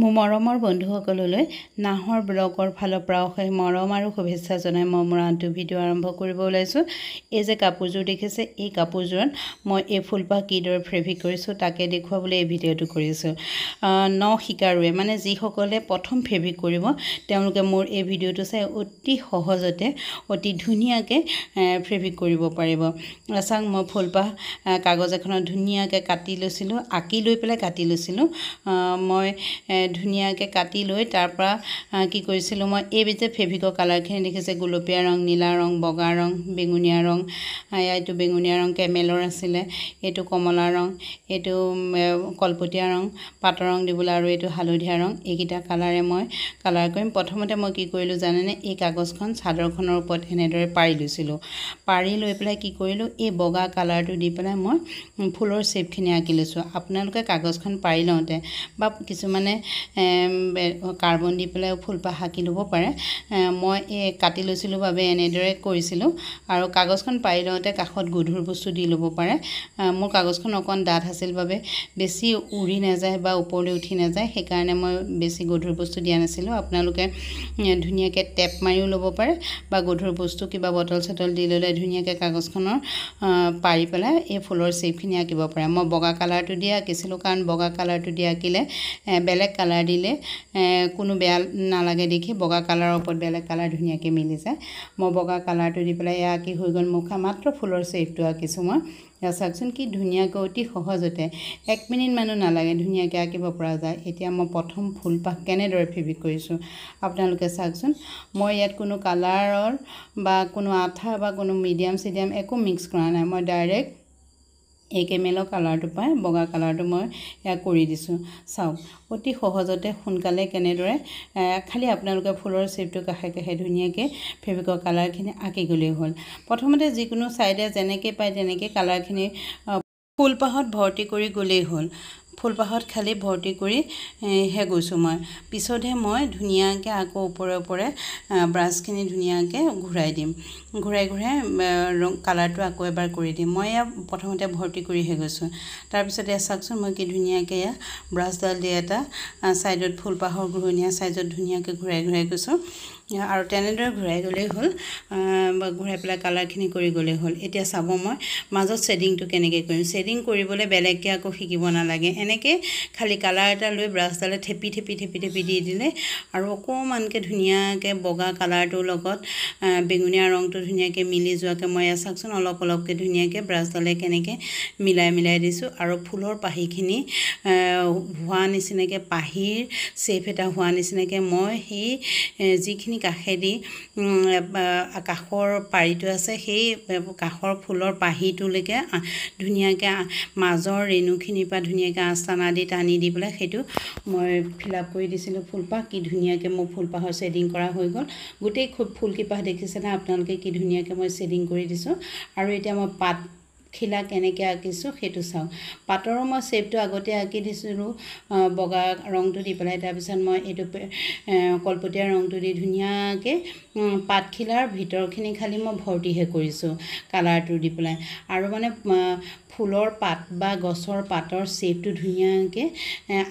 মোৰ মৰমৰ বন্ধুসকললৈ নাহৰ ব্লকৰ ফালৰ পৰা অশেষ মৰম আৰু শুভেচ্ছা জনাই মই মোৰ আনটো ভিডিঅ' আৰম্ভ কৰিব ওলাইছোঁ এই যে কাপোৰযোৰ দেখিছে এই কাপোৰযোৰত মই এই ফুলপাহ কিদৰে ফেব্ৰিক কৰিছোঁ তাকে দেখুৱাবলৈ এই ভিডিঅ'টো কৰিছোঁ ন শিকাৰুৱে মানে যিসকলে প্ৰথম ফেব্ৰিক কৰিব তেওঁলোকে মোৰ এই ভিডিঅ'টো চাই অতি সহজতে অতি ধুনীয়াকৈ ফেব্ৰিক কৰিব পাৰিব চাওক মই ফুলপাহ কাগজ এখনত ধুনীয়াকৈ কাটি লৈছিলোঁ আঁকি লৈ পেলাই কাটি লৈছিলোঁ মই ধুনীয়াকৈ কাটি লৈ তাৰপৰা কি কৰিছিলোঁ মই এইবিধ যে ফেভিকৰ কালাৰখিনি দেখিছে গোলপীয়া ৰং নীলা ৰং বগা ৰং বেঙুনীয়া ৰং এইটো বেঙুনীয়া ৰং কেমেলৰ আছিলে এইটো কমলা ৰং এইটো কলপতীয়া ৰং পাতৰ ৰং দিবলৈ আৰু এইটো হালধীয়া ৰং এইকেইটা কালাৰে মই কালাৰ কৰিম প্ৰথমতে মই কি কৰিলোঁ জানেনে এই কাগজখন চাদৰখনৰ ওপৰত এনেদৰে পাৰি লৈছিলোঁ পাৰি লৈ পেলাই কি কৰিলোঁ এই বগা কালাৰটো দি পেলাই মই ফুলৰ শ্বেপখিনি আঁকি লৈছোঁ আপোনালোকে কাগজখন পাৰি লওঁতে বা কিছুমানে কাৰ্বন দি পেলাইও ফুলপাহ আঁকি ল'ব পাৰে মই এই কাটি লৈছিলোঁ বাবে এনেদৰে কৰিছিলোঁ আৰু কাগজখন পাৰি লওঁতে কাষত গধুৰ বস্তু দি ল'ব পাৰে মোৰ কাগজখন অকণ ডাঠ আছিল বাবে বেছি উৰি নাযায় বা ওপৰলৈ উঠি নাযায় সেইকাৰণে মই বেছি গধুৰ বস্তু দিয়া নাছিলোঁ আপোনালোকে ধুনীয়াকৈ টেপ মাৰিও ল'ব পাৰে বা গধুৰ বস্তু কিবা বটল চটল দি ল'লে ধুনীয়াকৈ কাগজখনৰ পাৰি পেলাই এই ফুলৰ চেপখিনি আঁকিব পাৰে মই বগা কালাৰটো দি আঁকিছিলোঁ কাৰণ বগা কালাৰটো দি আঁকিলে বেলেগ কালাৰ দিলে কোনো বেয়া নালাগে দেখি বগা কালাৰৰ ওপৰত বেলেগ কালাৰ ধুনীয়াকৈ মিলি যায় মই বগা কালাৰটো দি পেলাই এয়া আঁকি হৈ গ'ল মুখা মাত্ৰ ফুলৰ চেপটো আঁকিছোঁ মই এয়া চাওকচোন কি ধুনীয়াকৈ অতি সহজতে এক মিনিট মানো নালাগে ধুনীয়াকৈ আঁকিব পৰা যায় এতিয়া মই প্ৰথম ফুলপাহ কেনেদৰে ফেব্ৰিক কৰিছোঁ আপোনালোকে চাওকচোন মই ইয়াত কোনো কালাৰৰ বা কোনো আঠা বা কোনো মিডিয়াম চিডিয়াম একো মিক্স কৰা নাই মই ডাইৰেক্ট এই কেমেলৰ কালাৰটো পায় বগা কালাৰটো মই ইয়াক কৰি দিছোঁ চাওক অতি সহজতে সোনকালে কেনেদৰে খালি আপোনালোকে ফুলৰ শ্বেপটো কাষে কাষে ধুনীয়াকৈ ফেব্ৰিকৰ কালাৰখিনি আঁকি গ'লেই হ'ল প্ৰথমতে যিকোনো ছাইডে যেনেকৈ পায় তেনেকৈ কালাৰখিনি ফুলপাহত ভৰ্তি কৰি গ'লেই হ'ল ফুলপাহত খালি ভৰ্তি কৰিহে গৈছোঁ মই পিছতহে মই ধুনীয়াকৈ আকৌ ওপৰে ওপৰে ব্ৰাছখিনি ধুনীয়াকৈ ঘূৰাই দিম ঘূৰাই ঘূৰাই ৰং কালাৰটো আকৌ এবাৰ কৰি দিম মই ইয়াক প্ৰথমতে ভৰ্তি কৰিহে গৈছোঁ তাৰপিছত ইয়াত চাওকচোন মই কি ধুনীয়াকৈ ইয়াক ব্ৰাছডাল দি এটা ছাইডত ফুলপাহৰ ঘূৰণীয়া ছাইজত ধুনীয়াকৈ ঘূৰাই ঘূৰাই গৈছোঁ আৰু তেনেদৰে ঘূৰাই গ'লেই হ'ল ঘূৰাই পেলাই কালাৰখিনি কৰি গ'লেই হ'ল এতিয়া চাব মই মাজত শ্বেডিংটো কেনেকৈ কৰিম শ্বেডিং কৰিবলৈ বেলেগকৈ আকৌ শিকিব নালাগে এনেকৈ খালী কালাৰ এটা লৈ ব্ৰাছডালে থেপি থেপি থেপি থেপি দি দিলে আৰু অকণমানকৈ ধুনীয়াকৈ বগা কালাৰটোৰ লগত বেঙুনীয়া ৰংটো ধুনীয়াকৈ মিলি যোৱাকৈ মই এয়া চাওকচোন অলপ অলপকৈ ধুনীয়াকৈ ব্ৰাছডালে কেনেকৈ মিলাই মিলাই দিছোঁ আৰু ফুলৰ পাহিখিনি হোৱা নিচিনাকৈ পাহিৰ চেপ এটা হোৱা নিচিনাকৈ মই সেই যিখিনি কাষেদি কাষৰ পাৰিটো আছে সেই কাষৰ ফুলৰ পাহিটোলৈকে ধুনীয়াকৈ মাজৰ ৰেণুখিনিৰ পৰা ধুনীয়াকৈ আস্থান দি টানি দি পেলাই সেইটো মই ফিল আপ কৰি দিছিলোঁ ফুলপাহ কি ধুনীয়াকৈ মোৰ ফুলপাহৰ শ্বেডিং কৰা হৈ গ'ল গোটেই ফুলকেইপাহ দেখিছেনে আপোনালোকে কি ধুনীয়াকৈ মই শ্বেডিং কৰি দিছোঁ আৰু এতিয়া মই পাত খিলা কেনেকৈ আঁকিছোঁ সেইটো চাওঁ পাটৰো মই শ্বেপটো আগতে আঁকি দিছিলোঁ বগা ৰংটো দি পেলাই তাৰপিছত মই এইটো কলপতীয়া ৰংটো দি ধুনীয়াকৈ পাতখিলাৰ ভিতৰখিনি খালি মই ভৰ্তিহে কৰিছোঁ কালাৰটো দি পেলাই আৰু মানে ফুলৰ পাত বা গছৰ পাতৰ শ্বেপটো ধুনীয়াকৈ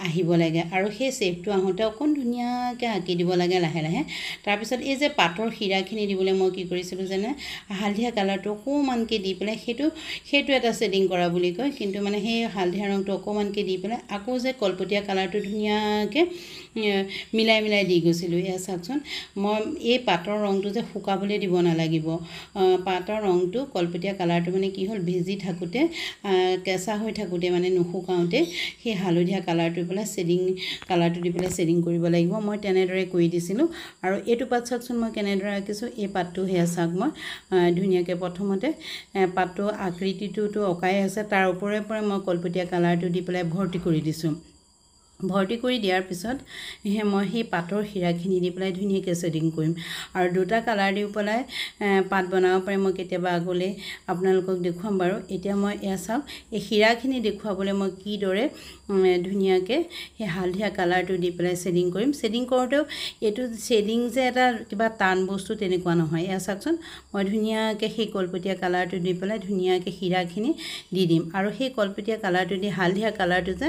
আহিব লাগে আৰু সেই শ্বেপটো আহোঁতে অকণ ধুনীয়াকৈ আঁকি দিব লাগে লাহে লাহে তাৰপিছত এই যে পাতৰ শিৰাখিনি দিবলৈ মই কি কৰিছিলোঁ যেনে হালধীয়া কালাৰটো অকণমানকৈ দি পেলাই সেইটো সেইটো এটা শ্বেডিং কৰা বুলি কয় কিন্তু মানে সেই হালধীয়া ৰংটো অকণমানকৈ দি পেলাই আকৌ যে কলপতীয়া কালাৰটো ধুনীয়াকৈ মিলাই মিলাই দি গৈছিলোঁ এয়া চাওকচোন মই এই পাতৰ ৰংটো যে শুকাবলৈ দিব নালাগিব পাতৰ ৰংটো কলপতীয়া কালাৰটো মানে কি হ'ল ভিজি থাকোঁতে কেঁচা হৈ থাকোঁতে মানে নুশুকাওঁতে সেই হালধীয়া কালাৰটো পেলাই শ্বেডিং কালাৰটো দি পেলাই শ্বেডিং কৰিব লাগিব মই তেনেদৰে কৰি দিছিলোঁ আৰু এইটো পাত চাওকচোন মই কেনেদৰে আঁকিছোঁ এই পাতটো সেয়া চাওক মই ধুনীয়াকৈ প্ৰথমতে পাতটো আকৃতি গুটিটোতো অঁকাই আছে তাৰ ওপৰে পৰা মই কলপতীয়া কালাৰটো দি পেলাই ভৰ্তি কৰি দিছোঁ ভৰ্তি কৰি দিয়াৰ পিছত সেই মই সেই পাতৰ সিৰাখিনি দি পেলাই ধুনীয়াকৈ শ্বেডিং কৰিম আৰু দুটা কালাৰ দি পেলাই পাত বনাব পাৰি মই কেতিয়াবা আগলৈ আপোনালোকক দেখুৱাম বাৰু এতিয়া মই এয়া চাওক এই শিৰাখিনি দেখুৱাবলৈ মই কিদৰে ধুনীয়াকৈ সেই হালধীয়া কালাৰটো দি পেলাই শ্বেডিং কৰিম শ্বেডিং কৰোঁতেও এইটো শ্বেডিং যে এটা কিবা টান বস্তু তেনেকুৱা নহয় এয়া চাওকচোন মই ধুনীয়াকৈ সেই কলপতীয়া কালাৰটো দি পেলাই ধুনীয়াকৈ সিৰাখিনি দি দিম আৰু সেই কলপতীয়া কালাৰটো দি হালধীয়া কালাৰটো যে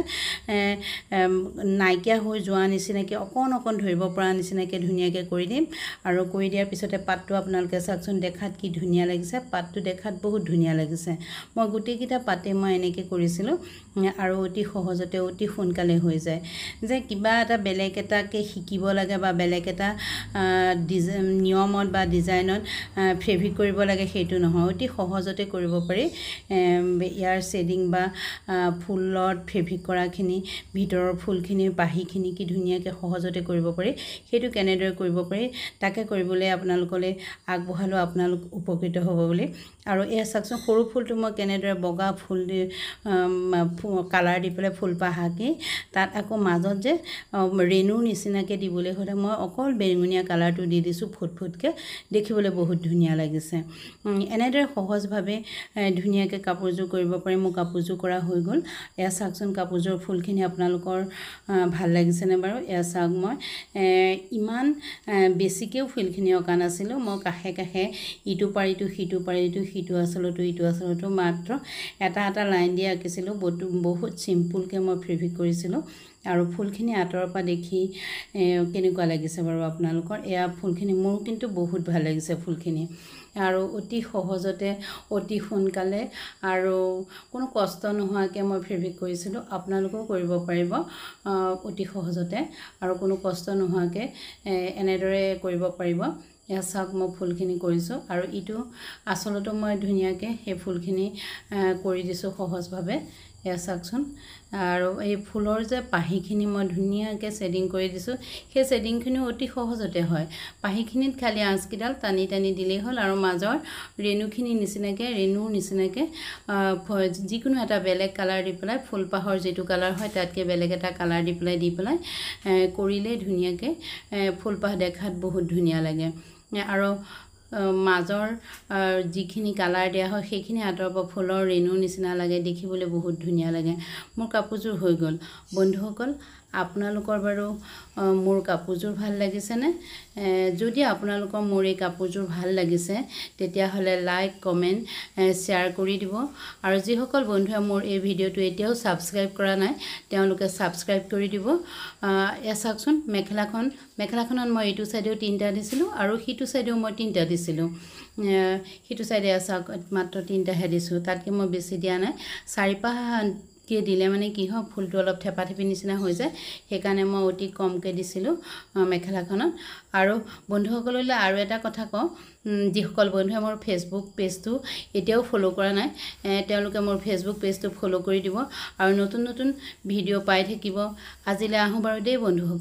নাইকিয়া হৈ যোৱা নিচিনাকৈ অকণ অকণ ধৰিব পৰা নিচিনাকৈ ধুনীয়াকৈ কৰি দিম আৰু কৰি দিয়াৰ পিছতে পাতটো আপোনালোকে চাওকচোন দেখাত কি ধুনীয়া লাগিছে পাতটো দেখাত বহুত ধুনীয়া লাগিছে মই গোটেইকেইটা পাতে মই এনেকৈ কৰিছিলোঁ আৰু অতি সহজতে অতি সোনকালে হৈ যায় যে কিবা এটা বেলেগ এটাকে শিকিব লাগে বা বেলেগ এটা ডিজাইন নিয়মত বা ডিজাইনত ফেব্ৰিক কৰিব লাগে সেইটো নহয় অতি সহজতে কৰিব পাৰি ইয়াৰ শ্বেডিং বা ফুলত ফেব্ৰিক কৰাখিনি ভিতৰৰ ফুল ফুলখিনিৰ পাহিখিনি কি ধুনীয়াকৈ সহজতে কৰিব পাৰি সেইটো কেনেদৰে কৰিব পাৰি তাকে কৰিবলৈ আপোনালোকলৈ আগবঢ়ালোঁ আপোনালোক উপকৃত হ'ব বুলি আৰু এয়া চাওকচোন সৰু ফুলটো মই কেনেদৰে বগা ফুল দি কালাৰ দি পেলাই ফুলপাহ আঁকি তাত আকৌ মাজত যে ৰেণুৰ নিচিনাকৈ দিবলৈ হ'লে মই অকল বেঙুনীয়া কালাৰটো দি দিছোঁ ফুটফুটকৈ দেখিবলৈ বহুত ধুনীয়া লাগিছে এনেদৰে সহজভাৱে ধুনীয়াকৈ কাপোৰযোৰ কৰিব পাৰি মোৰ কাপোৰযোৰ কৰা হৈ গ'ল এয়া চাওকচোন কাপোৰযোৰ ফুলখিনি আপোনালোকৰ ভাল লাগিছেনে বাৰু এয়া চাওক মই ইমান বেছিকেও ফুলখিনি অঁকা নাছিলোঁ মই কাষে কাষে ইটো পাৰিটো সিটো পাৰিটো সিটো আচলতো ইটো আচলতো মাত্ৰ এটা এটা লাইন দিয়ে আঁকিছিলোঁ বহুত বহুত চিম্পুলকৈ মই ফ্ৰিভিক কৰিছিলোঁ আৰু ফুলখিনি আঁতৰৰ পৰা দেখি কেনেকুৱা লাগিছে বাৰু আপোনালোকৰ এয়া ফুলখিনি মোৰ কিন্তু বহুত ভাল লাগিছে ফুলখিনি আৰু অতি সহজতে অতি সোনকালে আৰু কোনো কষ্ট নোহোৱাকৈ মই ফেব্ৰিক কৰিছিলোঁ আপোনালোকেও কৰিব পাৰিব অতি সহজতে আৰু কোনো কষ্ট নোহোৱাকৈ এনেদৰে কৰিব পাৰিব এয়া চাওক মই ফুলখিনি কৰিছোঁ আৰু ইটো আচলতে মই ধুনীয়াকৈ সেই ফুলখিনি কৰি দিছোঁ সহজভাৱে এয়া চাওকচোন আৰু এই ফুলৰ যে পাহিখিনি মই ধুনীয়াকৈ শ্বেডিং কৰি দিছোঁ সেই শ্বেডিংখিনিও অতি সহজতে হয় পাহিখিনিত খালি আঁচকেইডাল টানি টানি দিলেই হ'ল আৰু মাজৰ ৰেণুখিনিৰ নিচিনাকৈ ৰেণুৰ নিচিনাকৈ যিকোনো এটা বেলেগ কালাৰ দি পেলাই ফুলপাহৰ যিটো কালাৰ হয় তাতকৈ বেলেগ এটা কালাৰ দি পেলাই দি পেলাই কৰিলেই ধুনীয়াকৈ ফুলপাহ দেখাত বহুত ধুনীয়া লাগে আৰু মাজৰ যিখিনি কালাৰ দিয়া হয় সেইখিনি আঁতৰাব ফুলৰ ৰেণুৰ নিচিনা লাগে দেখিবলৈ বহুত ধুনীয়া লাগে মোৰ কাপোৰযোৰ হৈ গ'ল বন্ধুসকল আপোনালোকৰ বাৰু মোৰ কাপোৰযোৰ ভাল লাগিছেনে যদি আপোনালোকৰ মোৰ এই কাপোৰযোৰ ভাল লাগিছে তেতিয়াহ'লে লাইক কমেণ্ট শ্বেয়াৰ কৰি দিব আৰু যিসকল বন্ধুৱে মোৰ এই ভিডিঅ'টো এতিয়াও ছাবস্ক্ৰাইব কৰা নাই তেওঁলোকে ছাবস্ক্ৰাইব কৰি দিব এয়া চাওকচোন মেখেলাখন মেখেলাখনত মই এইটো চাইডেও তিনিটা দিছিলোঁ আৰু সিটো চাইডেও মই তিনিটা দিছিলোঁ সিটো চাইডে চাওক মাত্ৰ তিনিটাহে দিছোঁ তাতকৈ মই বেছি দিয়া নাই চাৰিপাহ কি দিলে মানে কি হয় ফুলটো অলপ থেপা থেপি নিচিনা হৈ যায় সেইকাৰণে মই অতি কমকৈ দিছিলোঁ মেখেলাখনত আৰু বন্ধুসকললৈ আৰু এটা কথা কওঁ যিসকল বন্ধুৱে মোৰ ফেচবুক পেজটো এতিয়াও ফ'ল' কৰা নাই তেওঁলোকে মোৰ ফেচবুক পেজটো ফ'ল' কৰি দিব আৰু নতুন নতুন ভিডিঅ' পাই থাকিব আজিলৈ আহোঁ বাৰু দেই বন্ধুসকল